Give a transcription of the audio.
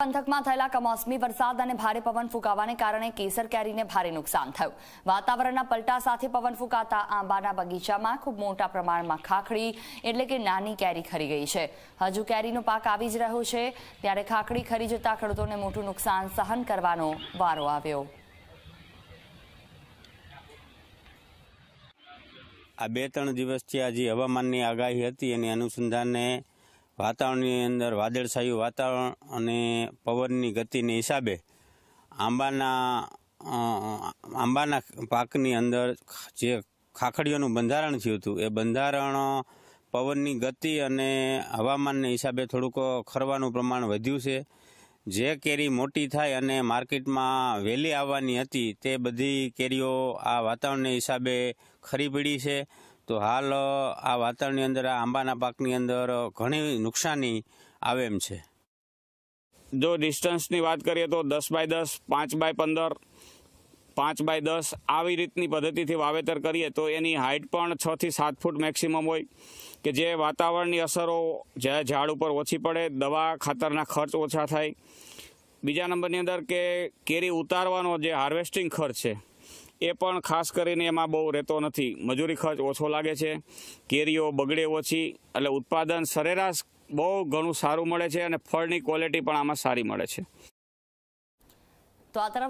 પંથકમાં થયેલા કમોસમી વરસાદ અને ભારે પવન ફૂંકાવાને કારણે કેસર કેરીને ભારે નુકસાન થયું વાતાવરણના પલટા સાથે પવન ફૂંકાતા આંબાના બગીચામાં ખૂબ મોટા પ્રમાણમાં ખાખડી એટલે કે નાની કેરી ખરી ગઈ છે હજુ કેરીનો પાક આવી જ રહ્યો છે ત્યારે ખાખડી ખરી જતા ખેડૂતોને મોટું નુકસાન સહન કરવાનો વારો આવ્યો આ બે ત્રણ દિવસથી આજે હવામાનની આગાહી હતી અને અનુસંધાને વાતાવરણની અંદર વાદળછાયું વાતાવરણ અને પવનની ગતિને હિસાબે આંબાના આંબાના પાકની અંદર જે ખાખડીઓનું બંધારણ થયું હતું એ બંધારણ પવનની ગતિ અને હવામાનને હિસાબે થોડુંક ખરવાનું પ્રમાણ વધ્યું છે જે કેરી મોટી થાય અને માર્કેટમાં વહેલી આવવાની હતી તે બધી કેરીઓ આ વાતાવરણને હિસાબે ખરી પડી છે તો હાલ આ વાતાવરણની અંદર આ આંબાના પાકની અંદર ઘણી નુકસાની આવે એમ છે જો ડિસ્ટન્સની વાત કરીએ તો દસ બાય દસ પાંચ બાય પંદર પાંચ બાય દસ આવી રીતની પદ્ધતિથી વાવેતર કરીએ તો એની હાઇટ પણ છથી સાત ફૂટ મેક્સિમમ હોય કે જે વાતાવરણની અસરો જ્યાં ઝાડ ઉપર ઓછી પડે દવા ખાતરના ખર્ચ ઓછા થાય બીજા નંબરની અંદર કે કેરી ઉતારવાનો જે હાર્વેસ્ટિંગ ખર્ચ છે એ પણ ખાસ કરીને એમાં બહુ રહેતો નથી મજૂરી ખર્ચ ઓછો લાગે છે કેરીઓ બગડે ઓછી એટલે ઉત્પાદન સરેરાશ બહુ ઘણું સારું મળે છે અને ફળની ક્વોલિટી પણ આમાં સારી મળે છે તો આ તરફ